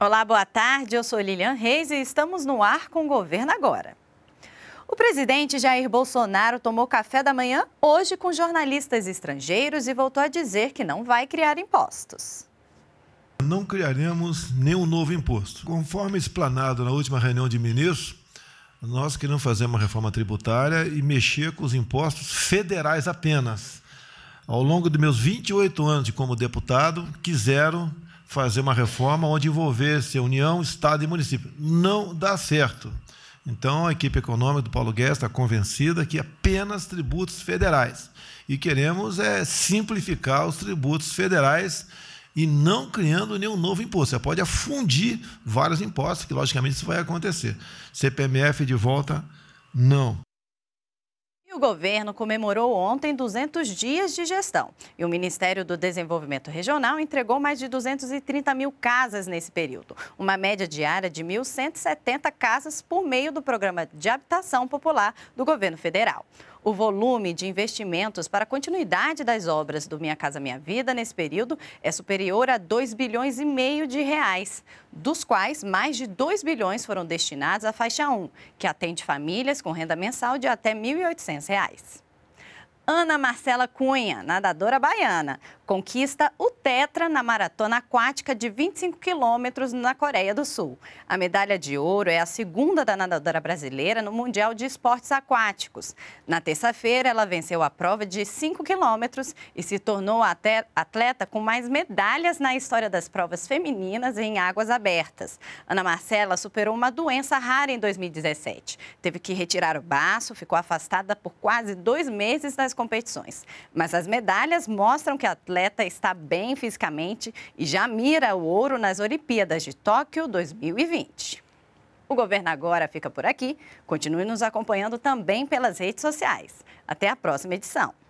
Olá, boa tarde. Eu sou Lilian Reis e estamos no ar com o Governo Agora. O presidente Jair Bolsonaro tomou café da manhã hoje com jornalistas estrangeiros e voltou a dizer que não vai criar impostos. Não criaremos nenhum novo imposto. Conforme explanado na última reunião de ministros, nós queremos fazer uma reforma tributária e mexer com os impostos federais apenas. Ao longo de meus 28 anos como deputado, quiseram fazer uma reforma onde envolvesse União, Estado e município. Não dá certo. Então, a equipe econômica do Paulo Guedes está convencida que apenas tributos federais. E queremos é simplificar os tributos federais e não criando nenhum novo imposto. Você pode afundir vários impostos, que logicamente isso vai acontecer. CPMF de volta, não. O governo comemorou ontem 200 dias de gestão e o Ministério do Desenvolvimento Regional entregou mais de 230 mil casas nesse período, uma média diária de 1.170 casas por meio do Programa de Habitação Popular do governo federal. O volume de investimentos para a continuidade das obras do Minha Casa Minha Vida nesse período é superior a 2 bilhões e meio de reais, dos quais mais de 2 bilhões foram destinados à faixa 1, que atende famílias com renda mensal de até R$ 1.800. Ana Marcela Cunha, nadadora baiana, conquista o Tetra na maratona aquática de 25 quilômetros na Coreia do Sul. A medalha de ouro é a segunda da nadadora brasileira no Mundial de Esportes Aquáticos. Na terça-feira, ela venceu a prova de 5 quilômetros e se tornou a atleta com mais medalhas na história das provas femininas em águas abertas. Ana Marcela superou uma doença rara em 2017. Teve que retirar o baço, ficou afastada por quase dois meses das competições. Mas as medalhas mostram que a atleta está bem fisicamente e já mira o ouro nas Olimpíadas de Tóquio 2020. O Governo Agora fica por aqui. Continue nos acompanhando também pelas redes sociais. Até a próxima edição.